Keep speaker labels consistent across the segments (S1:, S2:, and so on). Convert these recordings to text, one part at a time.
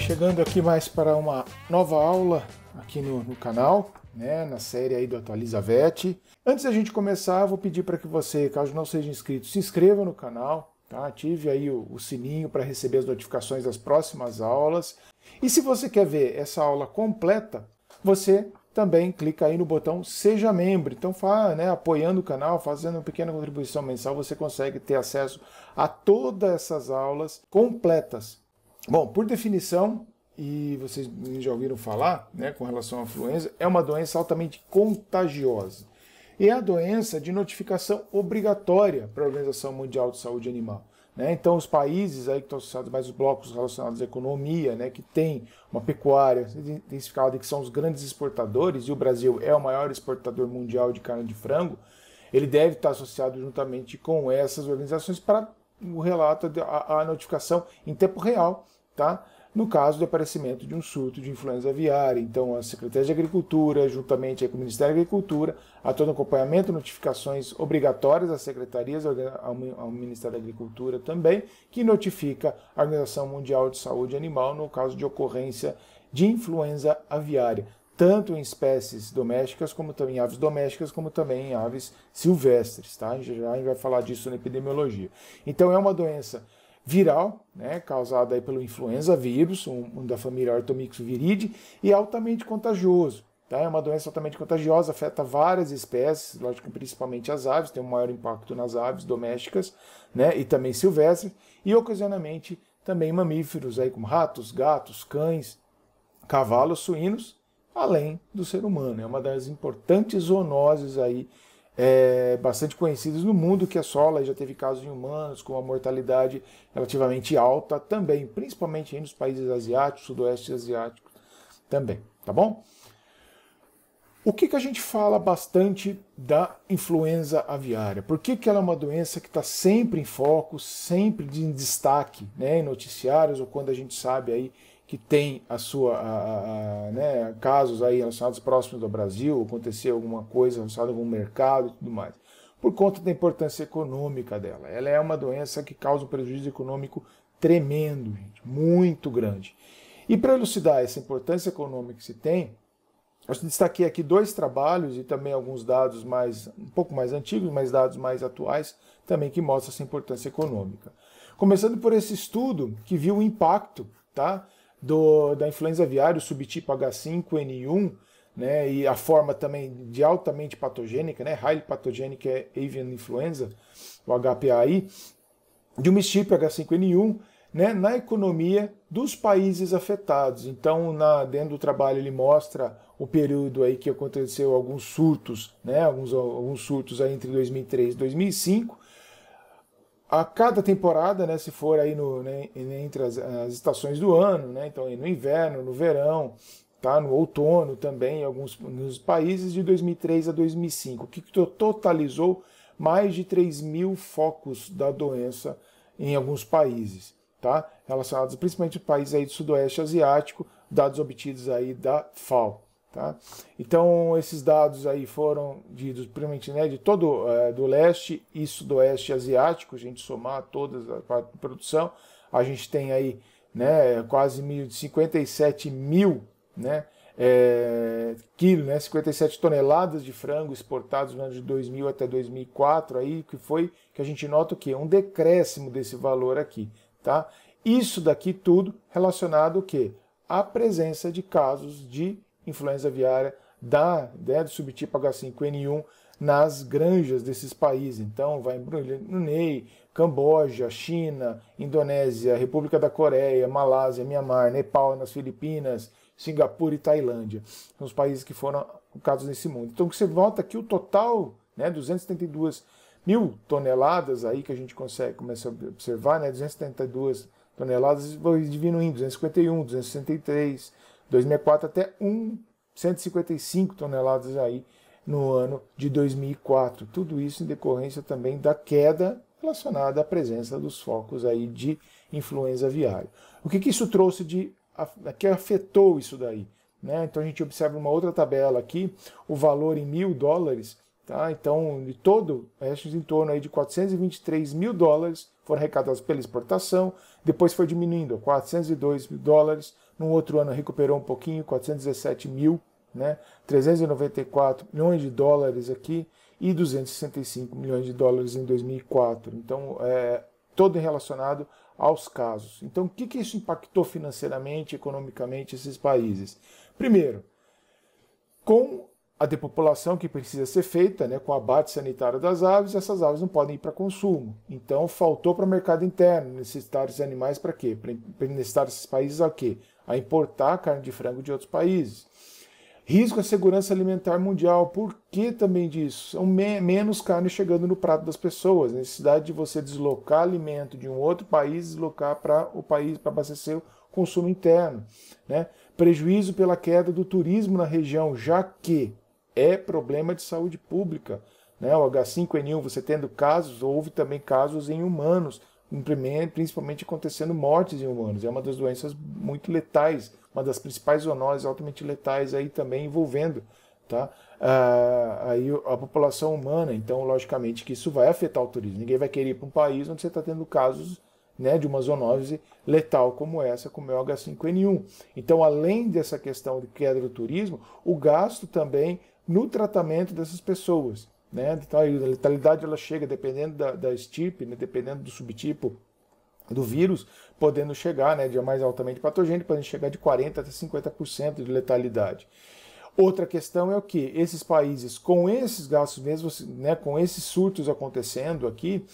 S1: Chegando aqui mais para uma nova aula aqui no, no canal, né, na série aí do Atualiza VET. Antes da gente começar, vou pedir para que você, caso não seja inscrito, se inscreva no canal, tá? ative aí o, o sininho para receber as notificações das próximas aulas. E se você quer ver essa aula completa, você também clica aí no botão Seja Membro. Então, né, apoiando o canal, fazendo uma pequena contribuição mensal, você consegue ter acesso a todas essas aulas completas Bom, por definição, e vocês já ouviram falar né, com relação à influenza, é uma doença altamente contagiosa. E é a doença de notificação obrigatória para a Organização Mundial de Saúde Animal. Né? Então, os países aí que estão associados mais os blocos relacionados à economia, né, que tem uma pecuária intensificada, que são os grandes exportadores, e o Brasil é o maior exportador mundial de carne de frango, ele deve estar associado juntamente com essas organizações para o relato, a, a notificação em tempo real tá? no caso do aparecimento de um surto de influenza aviária. Então, a Secretaria de Agricultura, juntamente com o Ministério da Agricultura, a todo acompanhamento, notificações obrigatórias às secretarias, ao Ministério da Agricultura também, que notifica a Organização Mundial de Saúde Animal no caso de ocorrência de influenza aviária, tanto em espécies domésticas, como também em aves domésticas, como também em aves silvestres, tá? Já a gente vai falar disso na epidemiologia. Então, é uma doença viral, né, causado aí pelo influenza vírus, um, um da família Artomix viride, e é altamente contagioso. Tá? É uma doença altamente contagiosa, afeta várias espécies, lógico, principalmente as aves, tem um maior impacto nas aves domésticas né, e também silvestres, e ocasionalmente também mamíferos, aí, como ratos, gatos, cães, cavalos, suínos, além do ser humano. É uma das importantes zoonoses aí é, bastante conhecidas no mundo que assola sola já teve casos em humanos com uma mortalidade relativamente alta também, principalmente nos países asiáticos, sudoeste asiático também, tá bom? O que, que a gente fala bastante da influenza aviária? Por que, que ela é uma doença que está sempre em foco, sempre em destaque né, em noticiários ou quando a gente sabe aí que tem a sua a, a, né, casos aí relacionados próximos do Brasil, acontecer alguma coisa relacionada a algum mercado e tudo mais, por conta da importância econômica dela. Ela é uma doença que causa um prejuízo econômico tremendo, gente, muito grande. E para elucidar essa importância econômica que se tem, eu destaquei aqui dois trabalhos e também alguns dados mais um pouco mais antigos, mas dados mais atuais também que mostram essa importância econômica. Começando por esse estudo que viu o impacto, tá? do, da influenza aviária, o subtipo H5N1, né, e a forma também de altamente patogênica, né, highly pathogenic é avian influenza, o HPAI, de um estirpe H5N1, né, na economia dos países afetados. Então, na, dentro do trabalho ele mostra o período aí que aconteceu alguns surtos, né, alguns, alguns surtos aí entre 2003 e 2005, a cada temporada, né, se for aí no, né, entre as, as, estações do ano, né, então no inverno, no verão, tá, no outono também, em alguns nos países de 2003 a 2005, que totalizou mais de 3 mil focos da doença em alguns países, tá, relacionados principalmente a países aí do sudoeste asiático, dados obtidos aí da FAO. Tá? Então, esses dados aí foram de, do né, de todo é, do leste e sudoeste asiático, a gente somar todas a partes de produção, a gente tem aí né, quase mil, 57 mil né, é, eh, quilos, né, 57 toneladas de frango exportados no ano de 2000 até 2004, aí, que foi que a gente nota o quê? Um decréscimo desse valor aqui. Tá? Isso daqui tudo relacionado o quê? à presença de casos de influenza aviária da, né, do subtipo H5N1 nas granjas desses países. Então, vai em Brunei, Camboja, China, Indonésia, República da Coreia, Malásia, Mianmar, Nepal, nas Filipinas, Singapura e Tailândia. São os países que foram casos nesse mundo. Então, você volta aqui o total, né, 272 mil toneladas aí que a gente consegue começa a observar, né, 272 toneladas vai diminuindo, 251, 263, 2004 até 1,155 toneladas aí no ano de 2004. Tudo isso em decorrência também da queda relacionada à presença dos focos aí de influenza aviária. O que, que isso trouxe de que afetou isso daí? Né? Então a gente observa uma outra tabela aqui, o valor em mil dólares, tá? então de todo, é em torno aí de 423 mil dólares foram arrecadados pela exportação, depois foi diminuindo, 402 mil dólares, no outro ano recuperou um pouquinho, 417 mil, né? 394 milhões de dólares aqui e 265 milhões de dólares em 2004. Então, é, todo relacionado aos casos. Então, o que, que isso impactou financeiramente, economicamente esses países? Primeiro, com a depopulação que precisa ser feita, né, com o abate sanitário das aves, essas aves não podem ir para consumo. Então faltou para o mercado interno necessitar esses animais para quê? Para necessitar esses países a quê? A importar carne de frango de outros países. Risco à segurança alimentar mundial. Por que também disso? São me menos carne chegando no prato das pessoas. A necessidade de você deslocar alimento de um outro país, deslocar para o país para abastecer o consumo interno. Né? Prejuízo pela queda do turismo na região, já que é problema de saúde pública. Né? O H5N1, você tendo casos, houve também casos em humanos, principalmente acontecendo mortes em humanos. É uma das doenças muito letais, uma das principais zoonoses altamente letais aí também envolvendo tá? Ah, aí a população humana. Então, logicamente, que isso vai afetar o turismo. Ninguém vai querer ir para um país onde você está tendo casos né, de uma zoonose letal como essa, como é o H5N1. Então, além dessa questão de queda do turismo, o gasto também no tratamento dessas pessoas. Né? Então, a letalidade ela chega dependendo da, da estirpe, né? dependendo do subtipo do vírus, podendo chegar né, de mais altamente patogênico, podendo chegar de 40% até 50% de letalidade. Outra questão é o que esses países, com esses gastos mesmo, né, com esses surtos acontecendo aqui,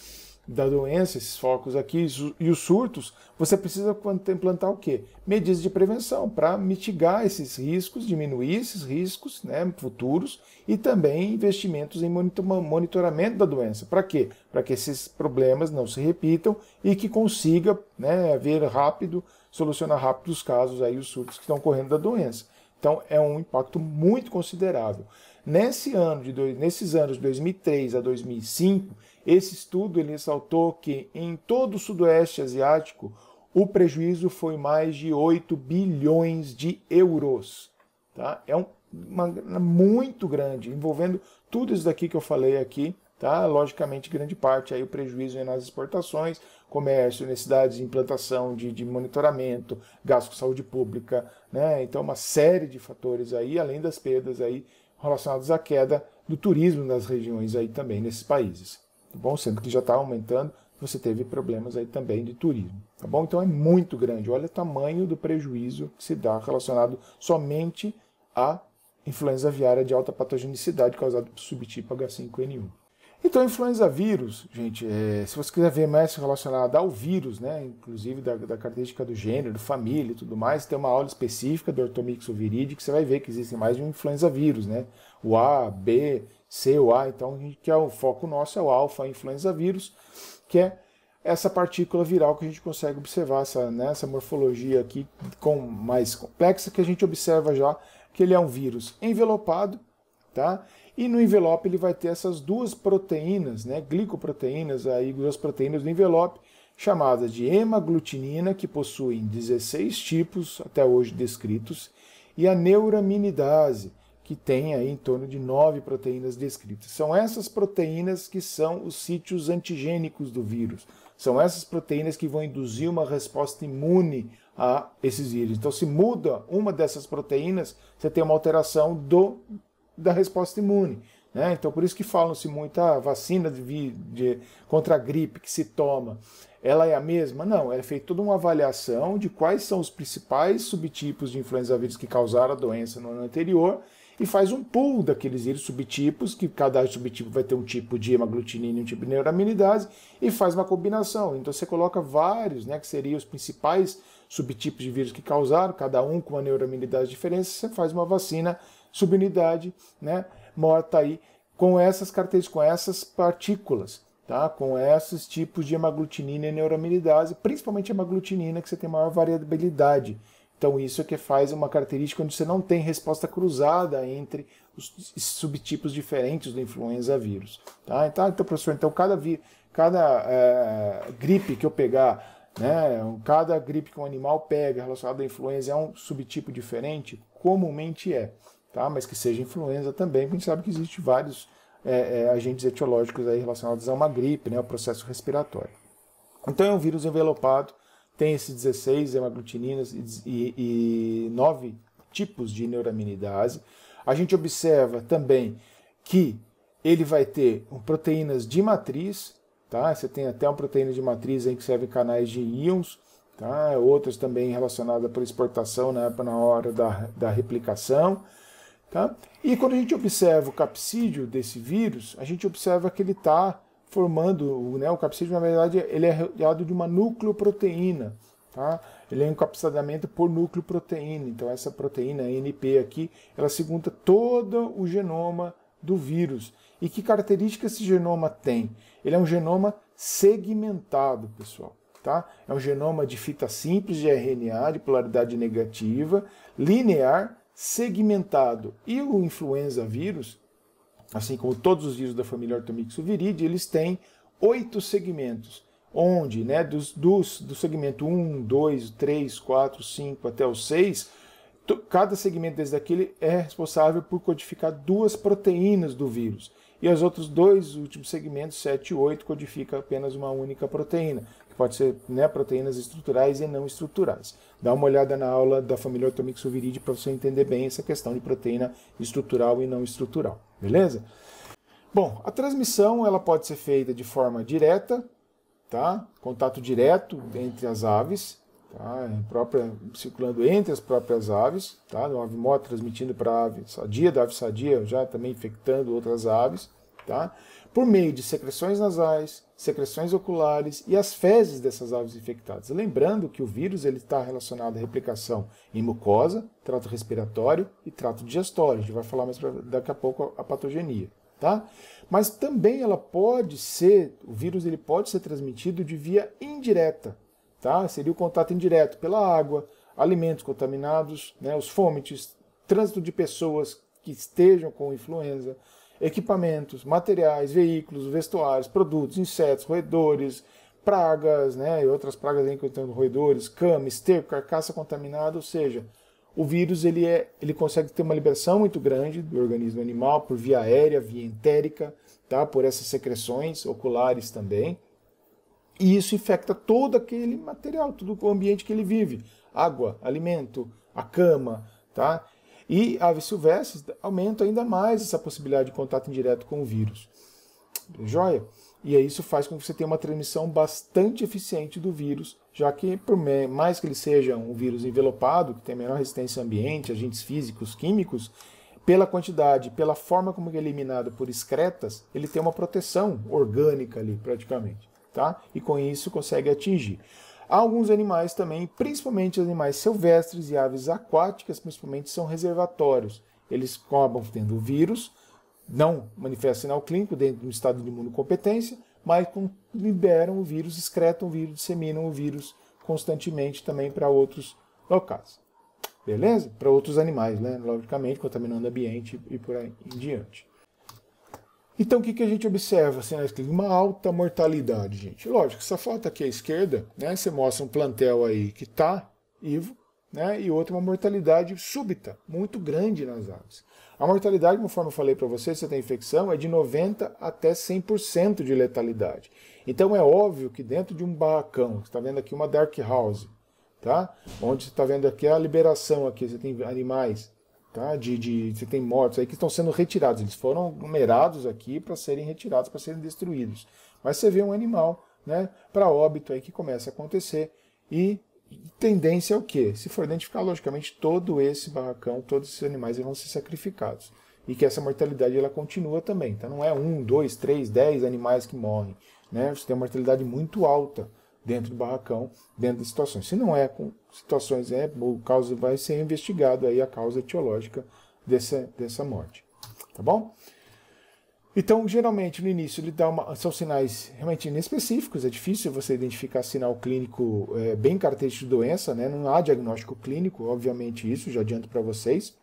S1: da doença, esses focos aqui e os surtos, você precisa implantar o quê? Medidas de prevenção para mitigar esses riscos, diminuir esses riscos né, futuros e também investimentos em monitoramento da doença. Para quê? Para que esses problemas não se repitam e que consiga né, ver rápido, solucionar rápido os casos, aí, os surtos que estão ocorrendo da doença. Então é um impacto muito considerável. Nesse ano de, nesses anos de 2003 a 2005, esse estudo ele ressaltou que em todo o Sudoeste Asiático o prejuízo foi mais de 8 bilhões de euros. Tá? É um, uma grana muito grande, envolvendo tudo isso daqui que eu falei aqui. Tá? Logicamente, grande parte aí o prejuízo é nas exportações, comércio, necessidades de implantação de, de monitoramento, gasto com saúde pública, né? Então, uma série de fatores aí, além das perdas aí relacionadas à queda do turismo nas regiões aí também, nesses países tá bom? Sendo que já está aumentando, você teve problemas aí também de turismo, tá bom? Então é muito grande. Olha o tamanho do prejuízo que se dá relacionado somente à influenza aviária de alta patogenicidade causada por subtipo H5N1. Então, influenza vírus, gente, é, se você quiser ver mais relacionado ao vírus, né, inclusive da, da característica do gênero, família e tudo mais, tem uma aula específica do ortomixoviride que você vai ver que existem mais de um influenza vírus, né? O A, B, C, o A. Então, que é o foco nosso é o alfa influenza vírus, que é essa partícula viral que a gente consegue observar, essa, né, essa morfologia aqui com, mais complexa que a gente observa já que ele é um vírus envelopado, tá? E no envelope ele vai ter essas duas proteínas, né, glicoproteínas, aí duas proteínas do envelope, chamadas de hemaglutinina, que possuem 16 tipos até hoje descritos, e a neuraminidase, que tem aí em torno de 9 proteínas descritas. São essas proteínas que são os sítios antigênicos do vírus. São essas proteínas que vão induzir uma resposta imune a esses vírus. Então, se muda uma dessas proteínas, você tem uma alteração do da resposta imune. Né? Então, por isso que falam-se muito a ah, vacina de, de, contra a gripe que se toma, ela é a mesma? Não, é feita toda uma avaliação de quais são os principais subtipos de influenza vírus que causaram a doença no ano anterior e faz um pool daqueles vírus subtipos, que cada subtipo vai ter um tipo de hemaglutinina e um tipo de neuraminidase, e faz uma combinação. Então você coloca vários, né, que seriam os principais subtipos de vírus que causaram, cada um com uma neuraminidase diferente, você faz uma vacina subunidade, né, morta aí com essas características, com essas partículas, tá? Com esses tipos de hemaglutinina e neuraminidase, principalmente hemaglutinina que você tem maior variabilidade. Então isso é que faz uma característica onde você não tem resposta cruzada entre os subtipos diferentes do influenza vírus, tá? Então, então professor, então cada vi, cada é, gripe que eu pegar né? Cada gripe que um animal pega relacionada à influenza é um subtipo diferente? Comumente é tá? mas que seja influenza também, porque a gente sabe que existem vários é, é, agentes etiológicos aí relacionados a uma gripe, né, ao processo respiratório. Então é um vírus envelopado, tem esses 16 hemaglutininas e, e, e 9 tipos de neuraminidase. A gente observa também que ele vai ter proteínas de matriz, tá? Você tem até uma proteína de matriz aí que serve canais de íons, tá? Outras também relacionadas para exportação, né, na hora da, da replicação. Tá? E quando a gente observa o capsídio desse vírus, a gente observa que ele está formando, né, o capsídio, na verdade, ele é rodeado de uma nucleoproteína. Tá? Ele é encapsulamento por nucleoproteína. Então, essa proteína NP aqui, ela segunda todo o genoma do vírus. E que característica esse genoma tem? Ele é um genoma segmentado, pessoal. Tá? É um genoma de fita simples de RNA, de polaridade negativa, linear, segmentado. E o influenza vírus, assim como todos os vírus da família Orthomyxoviridae, eles têm oito segmentos, onde né, dos, dos, do segmento 1, 2, 3, 4, 5 até o 6, cada segmento desde aquele é responsável por codificar duas proteínas do vírus. E os outros dois últimos segmentos, 7 e 8, codificam apenas uma única proteína que pode ser né, proteínas estruturais e não estruturais. Dá uma olhada na aula da família Otomix viride para você entender bem essa questão de proteína estrutural e não estrutural, beleza? Bom, a transmissão ela pode ser feita de forma direta, tá? Contato direto entre as aves, tá? É própria, circulando entre as próprias aves, tá? No ave mó transmitindo para a ave sadia, da ave sadia já também infectando outras aves, tá? por meio de secreções nasais, secreções oculares e as fezes dessas aves infectadas. Lembrando que o vírus está relacionado à replicação em mucosa, trato respiratório e trato digestório. A gente vai falar mais pra, daqui a pouco a, a patogenia. Tá? Mas também ela pode ser, o vírus ele pode ser transmitido de via indireta, tá? Seria o contato indireto pela água, alimentos contaminados, né, os fômites, trânsito de pessoas que estejam com influenza, equipamentos, materiais, veículos, vestuários, produtos, insetos, roedores, pragas, né, e outras pragas encontrando roedores, cama, esterco, carcaça contaminada, ou seja, o vírus ele, é, ele consegue ter uma liberação muito grande do organismo animal por via aérea, via entérica, tá, por essas secreções oculares também. E isso infecta todo aquele material, todo o ambiente que ele vive, água, alimento, a cama, tá? E aves silvestres aumenta ainda mais essa possibilidade de contato indireto com o vírus. Joia? E aí isso faz com que você tenha uma transmissão bastante eficiente do vírus, já que por mais que ele seja um vírus envelopado, que tem menor resistência ao ambiente, agentes físicos, químicos, pela quantidade, pela forma como ele é eliminado por excretas, ele tem uma proteção orgânica ali praticamente, tá? E com isso consegue atingir. Alguns animais também, principalmente animais silvestres e aves aquáticas, principalmente, são reservatórios. Eles acabam tendo o vírus, não manifestam sinal clínico dentro do estado de imunocompetência, mas liberam o vírus, excretam o vírus, disseminam o vírus constantemente também para outros locais. Beleza? Para outros animais, né? logicamente, contaminando o ambiente e por aí em diante. Então o que, que a gente observa? Assim, ah, uma alta mortalidade, gente. Lógico, essa foto aqui à esquerda, né, você mostra um plantel aí que está vivo, né, e outra uma mortalidade súbita, muito grande nas aves. A mortalidade, conforme eu falei para vocês, se você tem infecção, é de 90% até 100% de letalidade. Então é óbvio que dentro de um barracão, você está vendo aqui uma dark house, tá? onde você está vendo aqui a liberação, aqui você tem animais tá? De, de você tem mortos aí que estão sendo retirados, eles foram numerados aqui para serem retirados, para serem destruídos. Mas você vê um animal, né, para óbito aí que começa a acontecer e tendência é o quê? Se for identificar logicamente todo esse barracão, todos esses animais vão ser sacrificados e que essa mortalidade ela continua também, tá? Não é um, dois, três, dez animais que morrem, né? Você tem uma mortalidade muito alta dentro do barracão, dentro de situações. Se não é com situações, é, o caso vai ser investigado aí a causa etiológica dessa, dessa morte. Tá bom? Então, geralmente, no início, ele dá uma, são sinais realmente inespecíficos, é difícil você identificar sinal clínico é, bem característico de doença, né? não há diagnóstico clínico, obviamente, isso já adianto para vocês.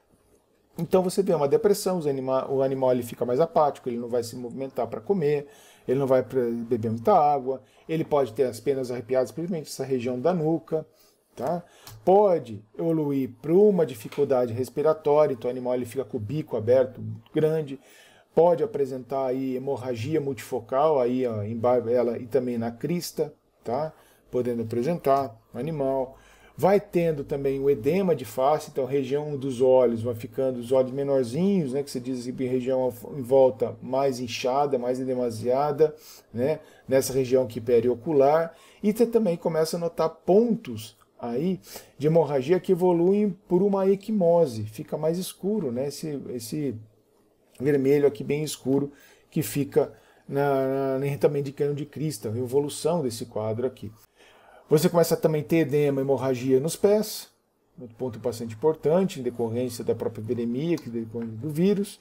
S1: Então, você vê uma depressão, anima, o animal ele fica mais apático, ele não vai se movimentar para comer, ele não vai beber muita água, ele pode ter as penas arrepiadas, principalmente essa região da nuca, tá? Pode evoluir para uma dificuldade respiratória, então o animal ele fica com o bico aberto grande, pode apresentar aí hemorragia multifocal aí ó, em barba, e também na crista, tá? Podendo apresentar o animal vai tendo também o edema de face, então região dos olhos vai ficando os olhos menorzinhos, né, que se diz que região em volta mais inchada, mais edemaziada, né, nessa região que periocular, e você também começa a notar pontos aí de hemorragia que evoluem por uma equimose, fica mais escuro, né, esse, esse vermelho aqui bem escuro que fica na, na, na também de cano de crista, evolução desse quadro aqui. Você começa a também ter edema, hemorragia nos pés, outro ponto bastante importante, em decorrência da própria viremia, que decorre do vírus.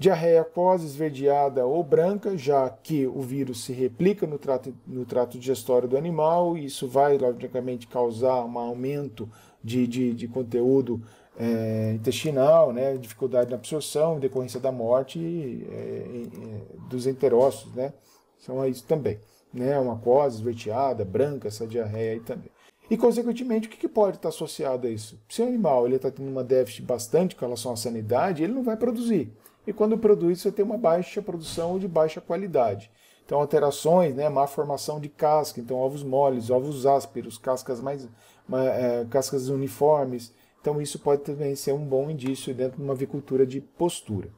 S1: Diarreia pós esverdeada ou branca, já que o vírus se replica no trato, no trato digestório do animal, e isso vai, logicamente, causar um aumento de, de, de conteúdo é, intestinal, né, dificuldade na absorção, decorrência da morte é, é, dos enterócitos, né, são isso também né, uma cose esverteada, branca, essa diarreia aí também. E, consequentemente, o que, que pode estar associado a isso? Se o animal está tendo uma déficit bastante com relação à sanidade, ele não vai produzir. E quando produz, você tem uma baixa produção ou de baixa qualidade. Então, alterações, né, má formação de casca, então ovos moles, ovos ásperos, cascas mais é, cascas uniformes. Então, isso pode também ser um bom indício dentro de uma avicultura de postura.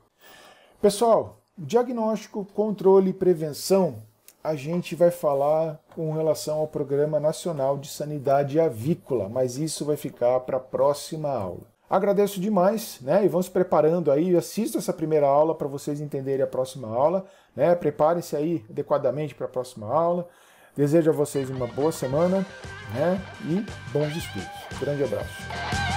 S1: Pessoal, diagnóstico, controle e prevenção a gente vai falar com relação ao Programa Nacional de Sanidade Avícola, mas isso vai ficar para a próxima aula. Agradeço demais, né? E vão se preparando aí, assista essa primeira aula para vocês entenderem a próxima aula, né? Preparem-se aí adequadamente para a próxima aula. Desejo a vocês uma boa semana, né? E bons estudos. Grande abraço.